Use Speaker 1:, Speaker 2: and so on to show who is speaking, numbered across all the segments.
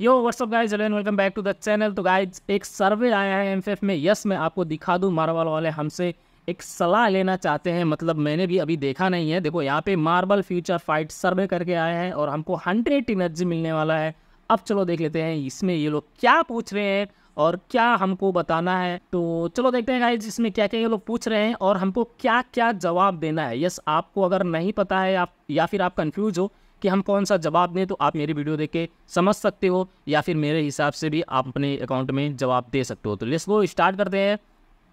Speaker 1: yo what's up guys hello welcome back to the channel तो guys एक survey आया है एमफीएफ में यस मैं आपको दिखा दूँ मार्बल वाले हमसे एक सलाह लेना चाहते हैं मतलब मैंने भी अभी देखा नहीं है देखो यहाँ पे मार्बल फ्यूचर फाइट सर्वे करके आए हैं और हमको हंड्रेड एनर्जी मिलने वाला है अब चलो देख लेते हैं इसमें ये लोग क्या पूछ रहे हैं और क्या हमको बताना है तो चलो देखते हैं गाइज इसमें क्या क्या ये लोग पूछ रहे हैं और हमको क्या क्या जवाब देना है यस आपको अगर नहीं पता है आप या फिर आप कन्फ्यूज हो कि हम कौन सा जवाब दें तो आप मेरी वीडियो देख के समझ सकते हो या फिर मेरे हिसाब से भी आप अपने अकाउंट में जवाब दे सकते हो तो लेट्स गो स्टार्ट करते हैं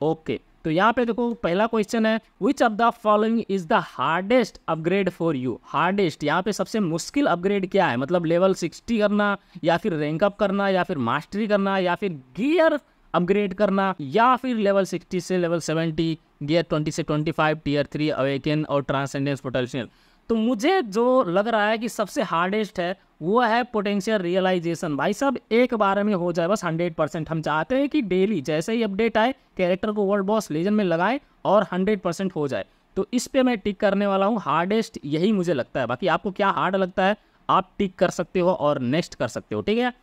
Speaker 1: ओके तो यहाँ पे देखो पहला क्वेश्चन है which of the following is the hardest upgrade for you hardest यहाँ पे सबसे मुश्किल अपग्रेड क्या है मतलब लेवल सिक्सटी करना या फिर रैंकअप करना या फिर मास्टरी करना या फिर गियर अपग्रेड करना या फिर लेवल सिक्सटी से लेवल सेवेंटी गियर ट्वेंटी से twenty five tier three awaken और ट्रांसेंडेंस पोटेंशियल तो मुझे जो लग रहा है कि सबसे हार्डेस्ट है वो है पोटेंशियल रियलाइजेशन भाई साहब एक बार में हो जाए बस हंड्रेड परसेंट हम चाहते हैं कि डेली जैसे ही अपडेट आए कैरेक्टर को वर्ल्ड बॉस लेजन में लगाएं और हंड्रेड परसेंट हो जाए तो इस पर मैं टिक करने वाला हूँ हार्डेस्ट यही मुझे लगता है बाकी आपको क्या हार्ड लगता है आप टिक कर सकते हो और नेक्स्ट कर सकते हो ठीक है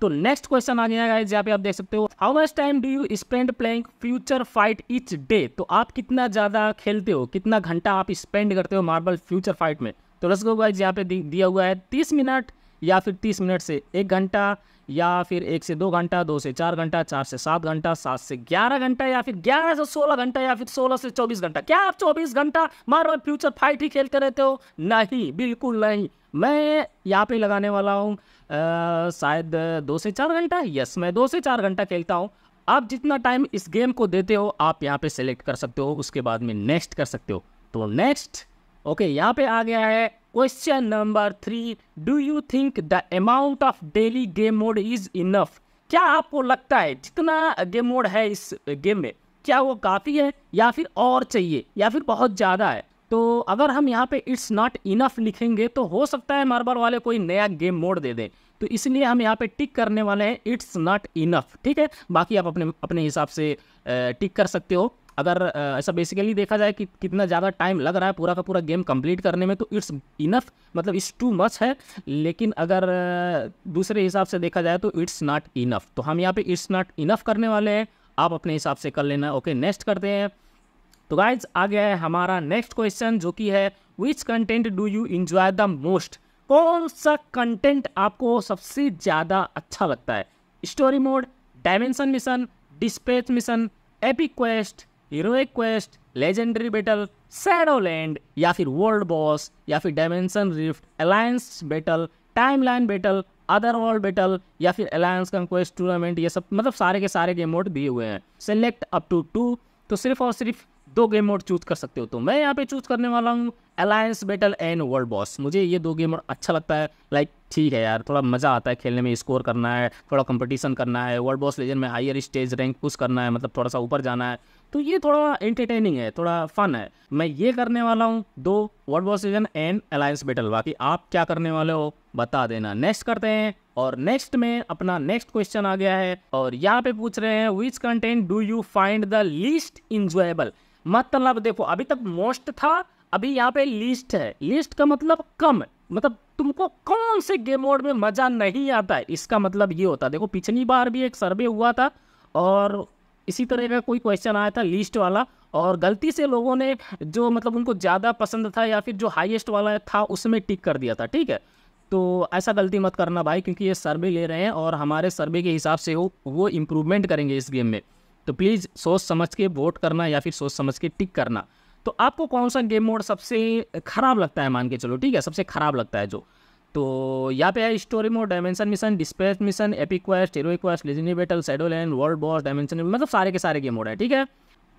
Speaker 1: तो नेक्स्ट क्वेश्चन आ गया जहाँ पे आप देख सकते हो how much time do you spend playing Future Fight each day तो आप कितना ज़्यादा खेलते हो कितना घंटा आप स्पेंड करते हो मार्बल फ्यूचर फाइट में तो रसगो गाइज यहाँ पे दिया हुआ है तीस मिनट या फिर तीस मिनट से एक घंटा या फिर एक से दो घंटा दो से चार घंटा चार से सात घंटा सात से ग्यारह घंटा या फिर ग्यारह से सोलह घंटा या फिर सोलह से चौबीस घंटा क्या आप चौबीस घंटा मार्बल फ्यूचर फाइट ही खेलते रहते हो नहीं बिल्कुल नहीं मैं यहाँ पे लगाने वाला हूँ शायद दो से चार घंटा यस मैं दो से चार घंटा खेलता हूँ आप जितना टाइम इस गेम को देते हो आप यहाँ पे सेलेक्ट कर सकते हो उसके बाद में नेक्स्ट कर सकते हो तो नेक्स्ट ओके यहाँ पे आ गया है question number three do you think the amount of daily game mode is enough क्या आपको लगता है जितना गेम मोड है इस गेम में क्या वो काफ़ी है या फिर और चाहिए या फिर बहुत ज़्यादा है तो अगर हम यहाँ पे इट्स नॉट इनफ लिखेंगे तो हो सकता है मार्बल वाले कोई नया गेम मोड दे दें तो इसलिए हम यहाँ पे टिक करने वाले हैं इट्स नॉट इनफ ठीक है बाकी आप अपने अपने हिसाब से टिक कर सकते हो अगर ऐसा बेसिकली देखा जाए कि कितना ज़्यादा टाइम लग रहा है पूरा का पूरा गेम कंप्लीट करने में तो इट्स इनफ मतलब इट्स टू मच है लेकिन अगर दूसरे हिसाब से देखा जाए तो इट्स नॉट इनफ तो हम यहाँ पे इट्स नॉट इनफ करने वाले हैं आप अपने हिसाब से कर लेना ओके नेक्स्ट करते हैं तो गाइज आ गया है हमारा नेक्स्ट क्वेश्चन जो कि है which content do you enjoy the most कौन सा कंटेंट आपको सबसे ज़्यादा अच्छा लगता है story mode dimension mission dispatch mission epic quest heroic quest legendary battle shadowland या फिर वर्ल्ड बॉस या फिर dimension rift alliance battle timeline battle other world battle या फिर अलायंस कंक्वेस्ट टूर्नामेंट ये सब मतलब सारे के सारे गेम मोड दिए हुए हैं सेलेक्ट अप टू टू तो सिर्फ और सिर्फ दो गेम मोड चूज कर सकते हो तो मैं यहाँ पे चूज करने वाला हूँ alliance battle and world boss मुझे ये दो गेम मोड अच्छा लगता है लाइक ठीक है यार थोड़ा मज़ा आता है खेलने में स्कोर करना है थोड़ा कंपटीशन करना है वर्ल्ड बॉस लेजन में हायर स्टेज रैंक पुश करना है मतलब थोड़ा सा ऊपर जाना है तो ये थोड़ा एंटरटेनिंग है थोड़ा फन है मैं ये करने वाला हूँ दो world boss legion and alliance battle बाकी आप क्या करने वाले हो बता देना नेक्स्ट करते हैं और नेक्स्ट में अपना नेक्स्ट क्वेश्चन आ गया है और यहाँ पे पूछ रहे हैं which content do you find the least enjoyable मतलब देखो अभी तक मोस्ट था अभी यहाँ पे लिस्ट है लिस्ट का मतलब कम मतलब तुमको कौन से गेम मोड में मज़ा नहीं आता है इसका मतलब ये होता है देखो पिछली बार भी एक सर्वे हुआ था और इसी तरह का कोई क्वेश्चन आया था लिस्ट वाला और गलती से लोगों ने जो मतलब उनको ज़्यादा पसंद था या फिर जो हाईएस्ट वाला था उसमें टिक कर दिया था ठीक है तो ऐसा गलती मत करना भाई क्योंकि ये सर्वे ले रहे हैं और हमारे सर्वे के हिसाब से हो वो इम्प्रूवमेंट करेंगे इस गेम में तो प्लीज़ सोच समझ के वोट करना या फिर सोच समझ के टिक करना तो आपको कौन सा गेम मोड सबसे ख़राब लगता है मान के चलो ठीक है सबसे ख़राब लगता है जो तो यहाँ पे है story mode dimension mission dispatch mission epic quest hero quest legendary battle shadow world boss dimension मतलब सारे के सारे गेम मोड है ठीक है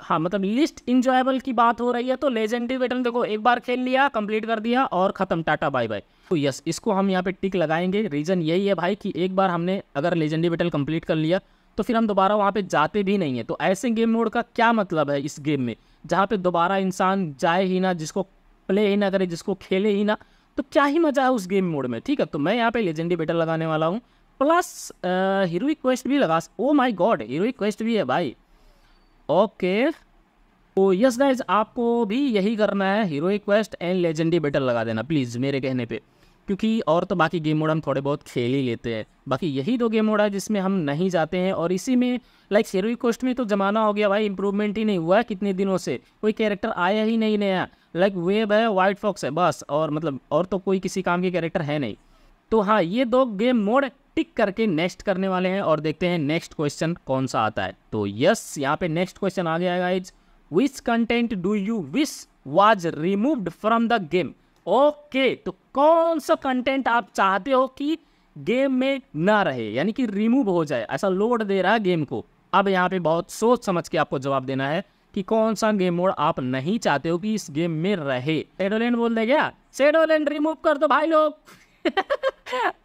Speaker 1: हाँ मतलब लिस्ट इंजॉयबल की बात हो रही है तो लेजेंडरी बैटल देखो एक बार खेल लिया कंप्लीट कर दिया और ख़त्म टाटा बाय बाय तो यस इसको हम यहाँ पे टिक लगाएंगे रीज़न यही है भाई कि एक बार हमने अगर लेजेंडरी बैटल कंप्लीट कर लिया तो फिर हम दोबारा वहाँ पे जाते भी नहीं है तो ऐसे गेम मोड का क्या मतलब है इस गेम में जहाँ पे दोबारा इंसान जाए ही ना जिसको प्ले ही ना करे जिसको खेले ही ना तो क्या ही मज़ा है उस गेम मोड में ठीक है तो मैं यहाँ पे लेजेंडी बेटर लगाने वाला हूँ प्लस हीरोइक क्वेस्ट भी लगा oh my god heroic quest भी है भाई ओके तो यस गाइज आपको भी यही करना है heroic quest and legendary battle लगा देना प्लीज़ मेरे कहने पर क्योंकि और तो बाकी गेम मोड हम थोड़े बहुत खेल ही लेते हैं बाकी यही दो गेम मोड है जिसमें हम नहीं जाते हैं और इसी में लाइक शेरवी कोस्ट में तो ज़माना हो गया भाई इंप्रूवमेंट ही नहीं हुआ है कितने दिनों से कोई कैरेक्टर आया ही नहीं नया लाइक वेब है वाइट फॉक्स है बस और मतलब और तो कोई किसी काम के कैरेक्टर है नहीं तो हाँ ये दो गेम मोड टिक करके नेक्स्ट करने वाले हैं और देखते हैं नेक्स्ट क्वेश्चन कौन सा आता है तो यस यहाँ पे नेक्स्ट क्वेश्चन आ गया guys which content do you wish was removed from the game okay तो कौन सा कंटेंट आप चाहते हो कि गेम में ना रहे यानी कि रिमूव हो जाए ऐसा लोड दे रहा है गेम को अब यहाँ पे बहुत सोच समझ के आपको जवाब देना है कि कौन सा गेम मोड आप नहीं चाहते हो कि इस गेम में रहे सेडोलैंड बोल दे गया सेडोलैंड रिमूव कर दो भाई लोग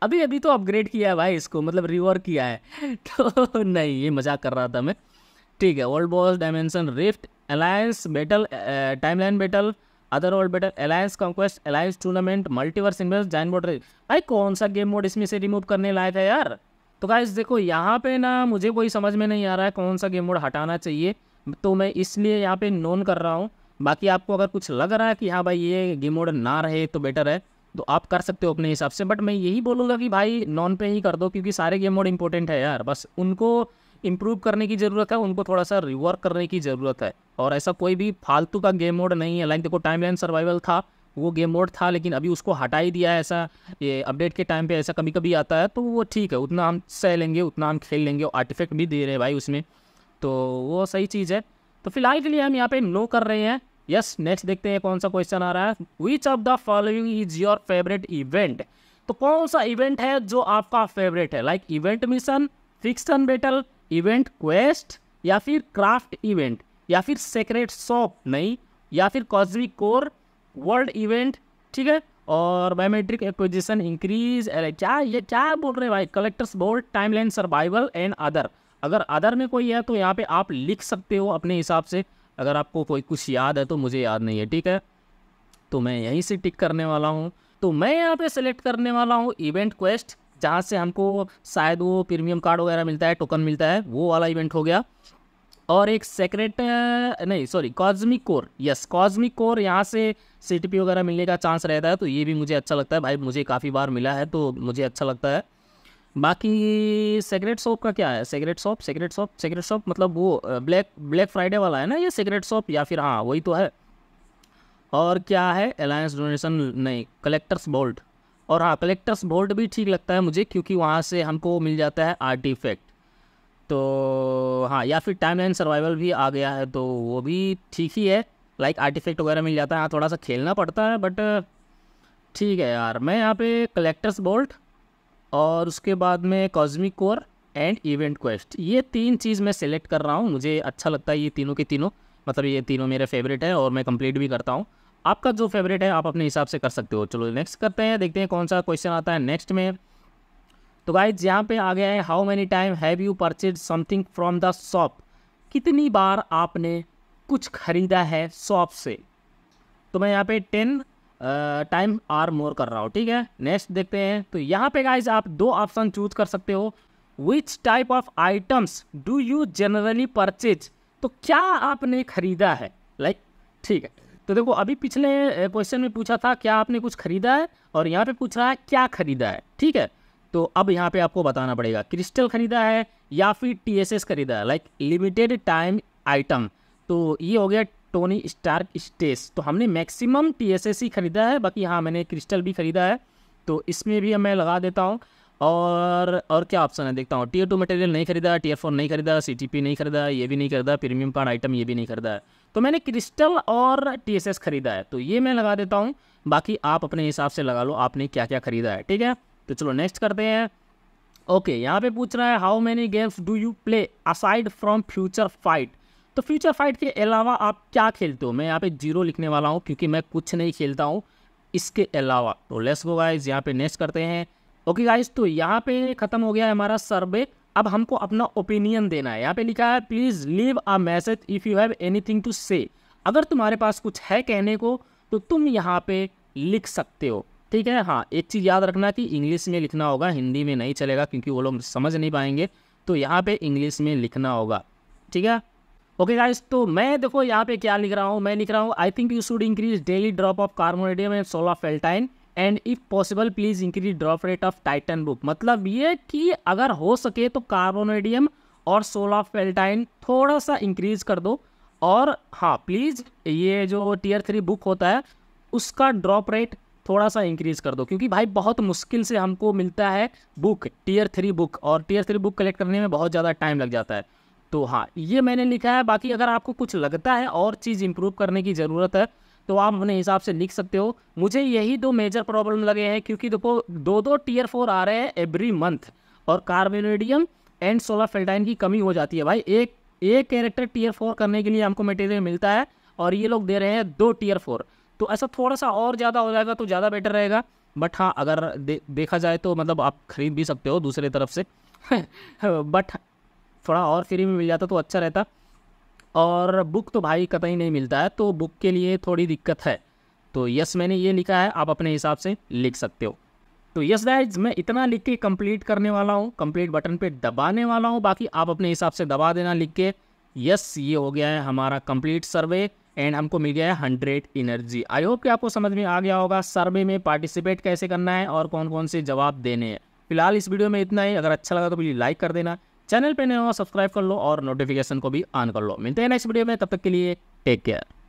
Speaker 1: अभी अभी तो अपग्रेड किया है भाई इसको मतलब रिवर किया है तो नहीं ये मजाक कर रहा था मैं ठीक है world boss dimension rift alliance battle timeline battle other world battle alliance conquest alliance tournament multiverse invasion join board भाई कौन सा गेम मोड इसमें से रिमूव करने लाए थे यार तो गाइस देखो यहाँ पे ना मुझे कोई समझ में नहीं आ रहा है कौन सा गेम मोड हटाना चाहिए तो मैं इसलिए यहाँ पे नोन कर रहा हूँ बाकी आपको अगर कुछ लग रहा है कि हाँ भाई ये गेम मोड ना रहे तो बेटर है तो आप कर सकते हो अपने हिसाब से बट मैं यही बोलूँगा कि भाई नॉन पे ही कर दो क्योंकि सारे गेम मोड इंपॉर्टेंट है यार बस उनको इम्प्रूव करने की ज़रूरत है उनको थोड़ा सा रिवर्क करने की ज़रूरत है और ऐसा कोई भी फालतू का गेम मोड नहीं है लाइक देखो टाइम लाइन सर्वाइवल था वो गेम मोड था लेकिन अभी उसको हटा ही दिया है ऐसा ये अपडेट के टाइम पे ऐसा कभी कभी आता है तो वो ठीक है उतना हम सह लेंगे उतना हम खेल लेंगे और आर्टिफेक्ट भी दे रहे हैं भाई उसमें तो वो सही चीज़ है तो फिलहाल के लिए हम यहाँ पे नो कर रहे हैं यस नेक्स्ट देखते हैं कौन सा क्वेश्चन आ रहा है which of the following is your favourite event तो कौन सा इवेंट है जो आपका फेवरेट है like event mission fiction battle event quest या फिर क्राफ्ट इवेंट या फिर सेक्रेट शॉप नहीं या फिर कॉस्मिक कोर वर्ल्ड इवेंट ठीक है और बायोमेट्रिक एक्विजिशन इंक्रीज अरे क्या ये क्या बोल रहे हैं भाई collectors board timeline survival and other अगर अदर में कोई है तो यहाँ पे आप लिख सकते हो अपने हिसाब से अगर आपको कोई कुछ याद है तो मुझे याद नहीं है ठीक है तो मैं यहीं से टिक करने वाला हूँ तो मैं यहाँ पे सेलेक्ट करने वाला हूँ इवेंट क्वेस्ट जहाँ से हमको शायद वो प्रीमियम कार्ड वगैरह मिलता है टोकन मिलता है वो वाला इवेंट हो गया और एक सेक्रेट नहीं sorry cosmic core yes cosmic core यहाँ से सी वगैरह मिलने का चांस रहता है तो ये भी मुझे अच्छा लगता है भाई मुझे काफ़ी बार मिला है तो मुझे अच्छा लगता है बाकी सेगरेट शॉप का क्या है secret shop secret shop secret shop मतलब वो ब्लैक ब्लैक फ्राइडे वाला है ना ये सिगरेट शॉप या फिर हाँ वही तो है और क्या है अलायंस डोनेशन नहीं कलेक्टर्स बोल्ट और हाँ कलेक्टर्स बोर्ड भी ठीक लगता है मुझे क्योंकि वहाँ से हमको मिल जाता है आर्टिफैक्ट तो हाँ या फिर टाइम लाइन सर्वाइवल भी आ गया है तो वो भी ठीक ही है लाइक आर्टिफैक्ट वगैरह मिल जाता है हाँ थोड़ा सा खेलना पड़ता है बट ठीक है यार मैं यहाँ पे कलेक्टर्स बोल्ट और उसके बाद में cosmic core and event quest ये तीन चीज़ मैं सेलेक्ट कर रहा हूँ मुझे अच्छा लगता है ये तीनों के तीनों मतलब ये तीनों मेरे फेवरेट हैं और मैं कंप्लीट भी करता हूँ आपका जो फेवरेट है आप अपने हिसाब से कर सकते हो चलो नेक्स्ट करते हैं देखते हैं कौन सा क्वेश्चन आता है नेक्स्ट में तो गाइज यहाँ पे आ गया है how many time have you purchase something from the shop कितनी बार आपने कुछ खरीदा है शॉप से तो मैं यहाँ पे टेन टाइम आर मोर कर रहा हूँ ठीक है नेक्स्ट देखते हैं तो यहाँ पे गाइज आप दो ऑप्शन चूज कर सकते हो which type of items do you generally purchase तो क्या आपने खरीदा है लाइक like, ठीक है तो देखो अभी पिछले क्वेश्चन में पूछा था क्या आपने कुछ खरीदा है और यहाँ पे पूछ रहा है क्या खरीदा है ठीक है तो अब यहाँ पे आपको बताना पड़ेगा क्रिस्टल खरीदा है या फिर टीएसएस खरीदा है लाइक लिमिटेड टाइम आइटम तो ये हो गया टोनी स्टार्क स्टेस तो हमने मैक्सिमम टीएसएस ही खरीदा है बाकी हाँ मैंने क्रिस्टल भी खरीदा है तो इसमें भी मैं लगा देता हूँ और और क्या ऑप्शन है देखता हूँ टीयर टू मटेरियल नहीं खरीदा टीयर फोर नहीं खरीदा सी नहीं खरीदा ये भी नहीं खरीदा प्रीमियम पार्ट आइटम ये भी नहीं खरीदा है तो मैंने क्रिस्टल और टी खरीदा है तो ये मैं लगा देता हूँ बाकी आप अपने हिसाब से लगा लो आपने क्या क्या खरीदा है ठीक है तो चलो नेक्स्ट करते हैं ओके यहाँ पे पूछ रहा है how many games do you play aside from Future Fight तो फ्यूचर फाइट के अलावा आप क्या खेलते हो मैं यहाँ पे जीरो लिखने वाला हूँ क्योंकि मैं कुछ नहीं खेलता हूँ इसके अलावा तो लेस गो गाइज यहाँ पे नेक्स्ट करते हैं ओके गाइज तो यहाँ पे ख़त्म हो गया हमारा सर्वे अब हमको अपना ओपिनियन देना है यहाँ पे लिखा है please leave a message if you have anything to say अगर तुम्हारे पास कुछ है कहने को तो तुम यहाँ पे लिख सकते हो ठीक है हाँ एक चीज़ याद रखना कि इंग्लिश में लिखना होगा हिंदी में नहीं चलेगा क्योंकि वो लोग समझ नहीं पाएंगे तो यहाँ पे इंग्लिश में लिखना होगा ठीक है ओके गाइस तो मैं देखो यहाँ पे क्या लिख रहा हूँ मैं लिख रहा हूँ I think you should increase daily drop of carbonadium and solar फेल्टाइन and if possible please increase drop rate of titan book मतलब ये कि अगर हो सके तो कार्बोनेडियम और सोलाफेल्टाइन फेल्टाइन थोड़ा सा इंक्रीज कर दो और हाँ प्लीज़ ये जो टीयर थ्री बुक होता है उसका ड्रॉप रेट थोड़ा सा इंक्रीज़ कर दो क्योंकि भाई बहुत मुश्किल से हमको मिलता है बुक टीयर थ्री बुक और टीयर थ्री बुक कलेक्ट करने में बहुत ज़्यादा टाइम लग जाता है तो हाँ ये मैंने लिखा है बाकी अगर आपको कुछ लगता है और चीज़ इम्प्रूव करने की ज़रूरत है तो आप अपने हिसाब से लिख सकते हो मुझे यही दो मेजर प्रॉब्लम लगे हैं क्योंकि देखो दो दो टीयर फोर आ रहे हैं एवरी मंथ और कार्बोनेडियम एंड सोलाफेल्टाइन की कमी हो जाती है भाई एक एक कैरेक्टर टीयर फोर करने के लिए हमको मटेरियल मिलता है और ये लोग दे रहे हैं दो टीयर फोर तो ऐसा थोड़ा सा और ज़्यादा हो जाएगा तो ज़्यादा बेटर रहेगा बट हाँ अगर दे, देखा जाए तो मतलब आप ख़रीद भी सकते हो दूसरे तरफ से बट थोड़ा और फ्री में मिल जाता तो अच्छा रहता और बुक तो भाई कतई नहीं मिलता है तो बुक के लिए थोड़ी दिक्कत है तो यस मैंने ये लिखा है आप अपने हिसाब से लिख सकते हो तो यस गाइज मैं इतना लिख के कंप्लीट करने वाला हूँ कंप्लीट बटन पे दबाने वाला हूँ बाकी आप अपने हिसाब से दबा देना लिख के यस ये हो गया है हमारा कंप्लीट सर्वे एंड हमको मिल गया है हंड्रेड इनर्जी आई होप कि आपको समझ में आ गया होगा सर्वे में पार्टिसिपेट कैसे करना है और कौन कौन से जवाब देने हैं फिलहाल इस वीडियो में इतना ही अगर अच्छा लगा तो प्लीज़ लाइक कर देना चैनल पर हो सब्सक्राइब कर लो और नोटिफिकेशन को भी ऑन कर लो मिलते हैं नेक्स्ट वीडियो में तब तक के लिए टेक केयर